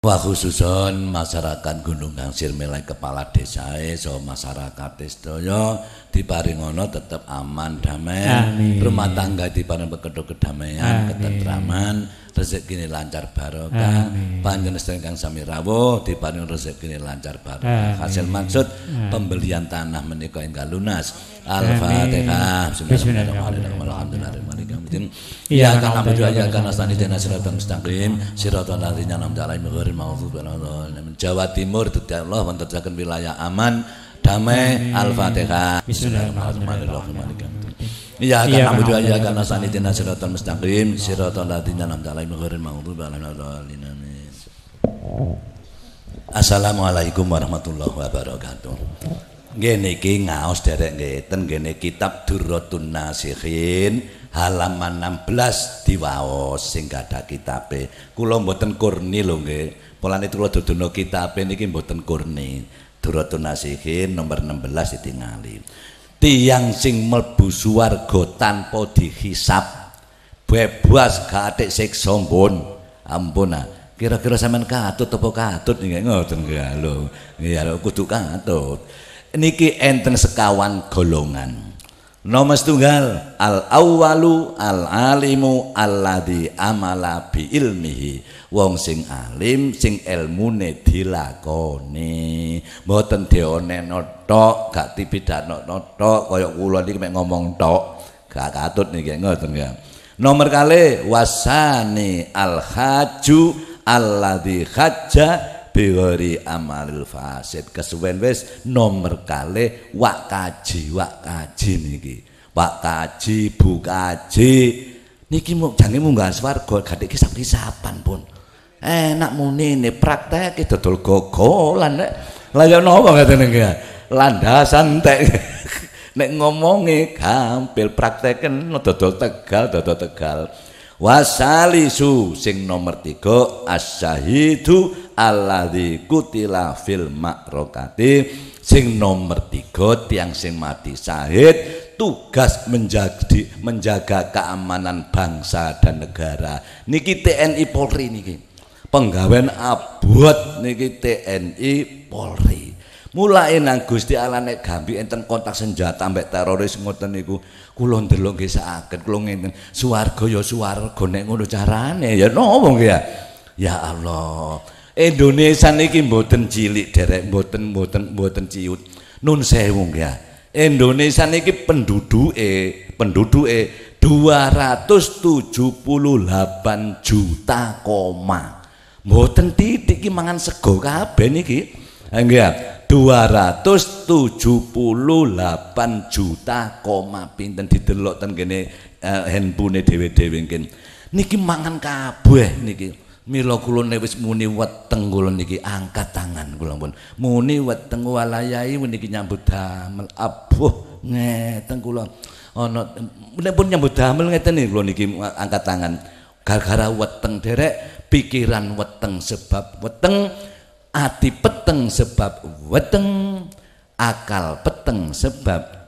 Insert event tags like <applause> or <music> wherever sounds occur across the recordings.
Wah khususon masyarakat Gunung Gangsir milai kepala desa so masyarakat di Paringono tetap aman damai Amin. rumah tangga di Paringono berkedok kedamaian ketentraman rezeki ini lancar barokah panjenengan kang sami paring rezeki ini lancar barokah hasil maksud Amin. pembelian tanah menikah hingga lunas al-fatihah bismillahirrahmanirrahim muddin iya, ya kana abudu ya kana astani dina siratan mustaqim siratan ladzina an'amta alaihim ghairil maghdubi alaihim Jawa Timur Gusti Allah menterjakan wilayah aman damai Al-Fatihah Bismillahirrahmanirrahim Ya iya, kan abudu ya kan asani tina siratal mustaqim siratal ladzina an'amta alaihim ghairil maghdubi alaihim Assalamualaikum warahmatullahi wabarakatuh Gene iki ngaos derek ngeten gene kitab Durratun Nasikhin halaman 16 diwaos sing kada kitabe. Kula mboten kurni lho nggih. Polane kula dodono kitabe niki mboten kurni. Durratun Nasikhin nomor 16 ditingali. Tiang sing mlebu swarga tanpa dihisap bebas gak atik siksa mbun. Ah. Kira-kira sampean katut apa katut nggih ngoten nggih lho. Nggih kudu katut. niki enten sekawan golongan Nomor setunggal al awalu al alimu alladhi amala bi ilmihi wong sing alim sing ilmune dilakoni mboten dioneno notok gak tipidano tok kaya kula niki mek ngomong tok gak katut niki ngoten ya Nomor kali wasani al haju alladhi hajja bihori amalil fasid kesuwen wis nomor kali wak kaji wak kaji niki wak kaji bu kaji niki mau jangan mau nggak swar gol gadek kisapan pun enak muni ini praktek itu tol gogolan nek lagi nopo kata nengga landasan tek <laughs> nek ngomongi kampil prakteken no tol tegal dodol tegal wasalisu sing nomor tiga asyahidu alladzi kutila fil makrokati sing nomor tiga tiang sing mati syahid tugas menjadi menjaga keamanan bangsa dan negara niki TNI Polri niki penggawean abot niki TNI Polri Mulai nang Gusti Allah nek gambi enten kontak senjata mbek teroris ngoten niku kula ndelok nggih saged kula ngenten swarga ya swarga nek ngono carane ya nopo nggih ya. Ya Allah. Indonesia niki mboten cilik derek mboten mboten mboten ciut. Nun sewu nggih. Ya? Indonesia niki penduduke penduduke 278 juta koma. Mboten titik iki mangan sego kabeh niki. enggak 278 juta koma pinten didelok ten kene uh, eh, handphone dhewe-dhewe mungkin Niki mangan kabeh niki. Mila kula wis muni weteng kula niki angkat tangan kula pun. Muni weteng walayai niki nyambut damel. Abuh ngeten kula ana oh, pun nyambut damel ngeten niki kula niki angkat tangan. Gara-gara weteng derek pikiran weteng sebab weteng ati peteng sebab weteng akal peteng sebab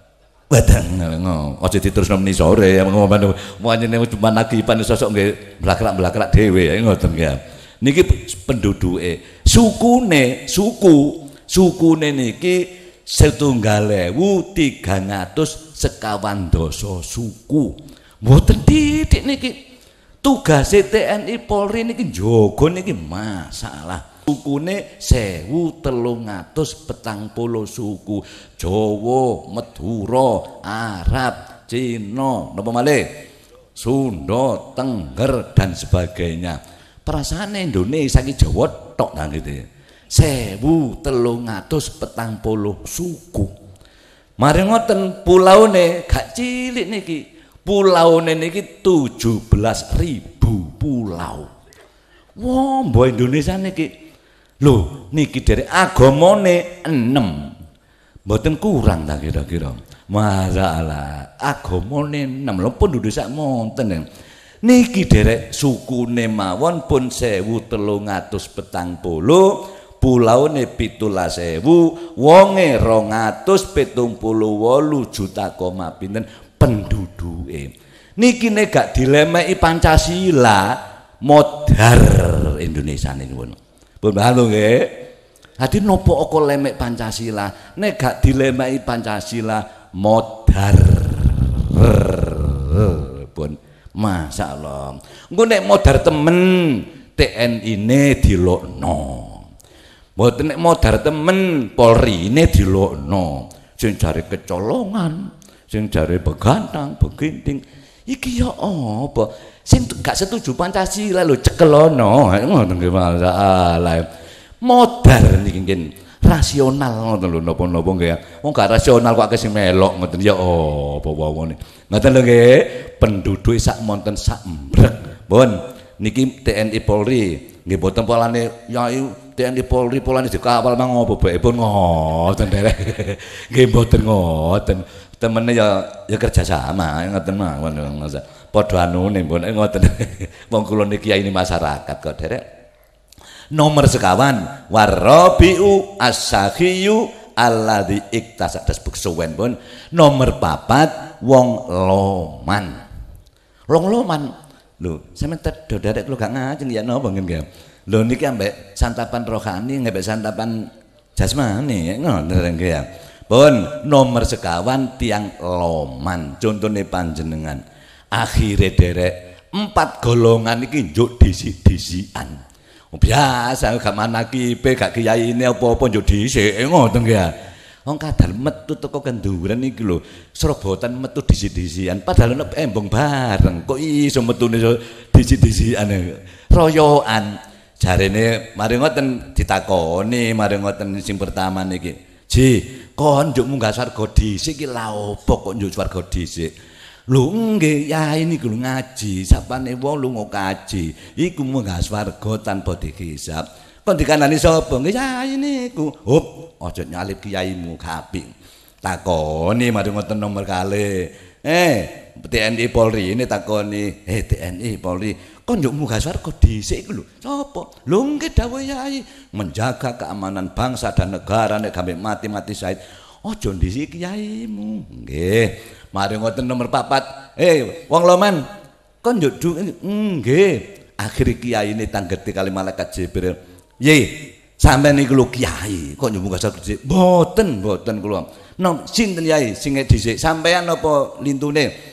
Badang nah, ngono. Aja terus nemeni sore ya, ngono. nemu cuma nagipan sosok nggih blakrak-blakrak dhewe ya, ngoten ya. Niki penduduk Sukune, suku, sukune niki setunggal ewu tigang atus sekawan doso suku. Mboten titik niki. tugas TNI Polri niki njogo niki masalah sukune sewu telung atus petang polos suku Jawa, Madura, Arab, Cina, nopo malih? Sunda, Tengger dan sebagainya. Perasaan Indonesia ini Jawa tok ta gitu. Sewu telung atus petang polos suku. Mari ngoten pulau pulaune gak cilik niki. Pulau Pulaune niki ribu pulau. Wah, wow, Indonesia niki Lho, niki dari agamone enam. Mboten kurang tak kira-kira. Masalah agamone enam. Lho pun duduk sak monten ya. Niki derek suku mawon pun sewu telung atus pulau ne pitulah sewu, wonge rong atus juta koma pinten penduduk e. Niki ne gak dilemai Pancasila, modar Indonesia ini Pembahalo nggih. Hadi nopo kok lemek Pancasila? Nek gak dilemeki Pancasila modar. Pun masyaallah. Engko nek modar temen TNI ne dilokno. Mboten nek modar temen Polri ne dilokno. Sing jare kecolongan, sing jare begantang, beginting. iki ya apa sing gak setuju Pancasila lho cekelono ngoten nggih masalah ah, ah, modar niki nggih rasional ngoten lho napa-napa nggih wong gak rasional kok akeh sing melok ngoten ya apa wawone ngoten lho nggih penduduk sak monten sak mbrek mbon niki TNI Polri nggih boten polane yai TNI Polri polane dikawal mang apa ngoten <laughs> nggih mboten ngoten temennya ya ya kerja sama ya ngoten mawon ya padha anune mbon eh, ngoten <laughs> wong kula niki ini masyarakat kok derek nomor sekawan warabiu asahiyu alladzi iktasa das beksuwen pun nomor papat wong loman wong loman lho sampean tedo derek lu gak ngajeng ya napa ngen lho niki ambek santapan rohani ambek santapan jasmani ngoten ya Pun, nomor sekawan tiang loman. Contohnya panjenengan. Akhirnya derek, empat golongan ini juk disi-disian. Oh, biasa, gak mana kipe, gak kaya apa-apa juk disi. Eh, Ngoteng ya. Wong kadal metu teko kenduran iki lho, serobotan metu disi-disian. Padahal ana embung bareng, kok iso metu disi-disian. Royoan jarene mari ngoten ditakoni, mari ngoten sing pertama niki. Ji, kon njuk munggah swarga dhisik iki la opo kok njuk swarga dhisik lho nggih ya ini kudu ngaji sapane wong lunga kaji iku munggah swarga tanpa dihisab kon dikandani sapa nggih ya ku hop aja nyalip kiaimu kaping takoni marang ngoten nomor kali eh TNI Polri ini takoni eh TNI Polri konjukmu gak suar kok di sini lu copo lungke dawe yai menjaga keamanan bangsa dan negara nek kami mati mati syahid oh jon di sini yai mu gih mari ngoten nomor papat eh wong loman konjuk du ini akhir kiai ini tanggerti kali malaikat jibril ye sampe nih lu kiai kok nyumbu gak sakit boten boten keluar nom sinten yai singet di sini sampean apa lintune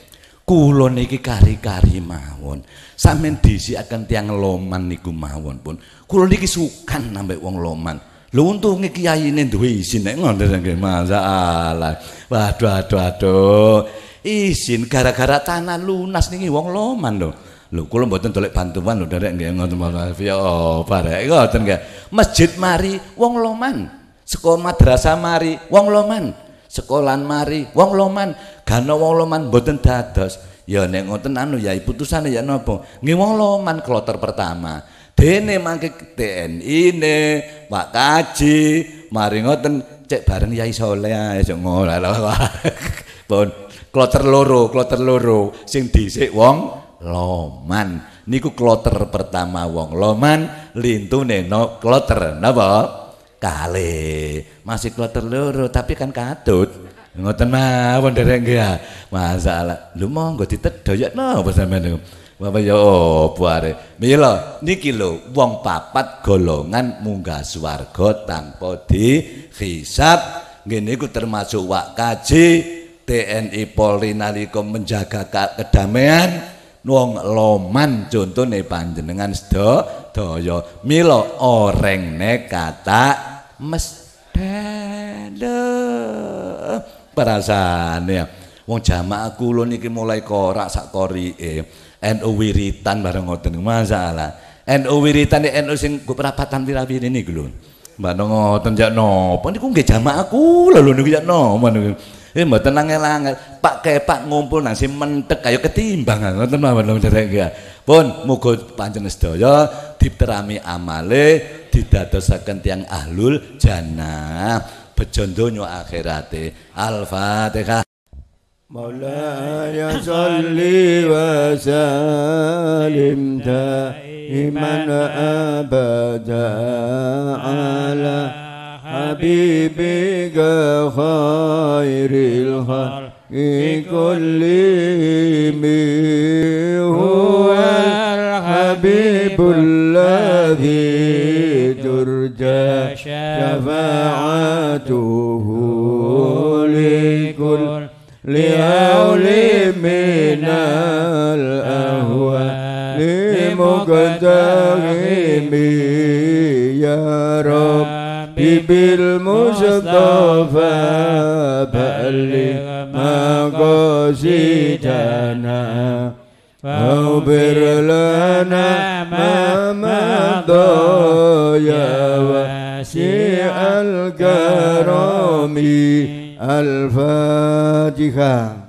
kula niki kari-kari mawon. Sampeyan disiaken tiang loman niku mawon pun. Kula niki sukan nambe wong loman. Lho untunge ayinin duwe izin nek ngono nggih masalah. Waduh aduh aduh. Izin gara-gara tanah lunas niki wong loman lho. Lho kula mboten golek bantuan lho derek nggih ngoten Mas Oh, barek ngoten nggih. Masjid mari wong loman. Sekolah madrasah mari wong loman. sekolahan mari wong loman gano wong loman boten dados ya nek ngoten anu ya putusan ya nopo ngi loman kloter pertama dene mangke TNI ne Pak Kaji mari ngoten cek bareng Yai Soleh iso ngono <laughs> pun kloter loro kloter loro sing dhisik wong loman niku kloter pertama wong loman lintune no kloter napa kali masih kloter loro tapi kan katut ngoten mawon dereng ya masalah lu mau monggo ditedho ya napa sampean Bapak ya opo are mila niki lho wong papat golongan munggah swarga tanpa dihisab gini iku termasuk wak kaji TNI Polri nalika menjaga kedamaian wong loman contone panjenengan sedaya mila oreng kata perasaan ya wong jamaah kula niki mulai korak sak korike NU wiritan bareng ngoten masalah NU wiritan iki NU sing ku perapatan pirabi niku lho mbak ngoten jak niku nggih jamaah kula lho niku jak napa Eh mboten angel-angel. Pak kepak ngumpul nang sing mentek kaya ketimbang ngoten mawon dereng ya. Pun muga panjenengan sedaya diterami amale didadosaken tiang ahlul jannah. Bejo donya akhirate. Al-Fatihah. مولاي صل وسلم دائما ابدا على حبيبك خير بكل هو الحبيب الذي ترجى شفاعته لكل لأول من الأهوال مقتهمين بالمصطفى بلغ ما قصدنا فاغفر لنا ما مضى يا واسع الكرم الفاتحه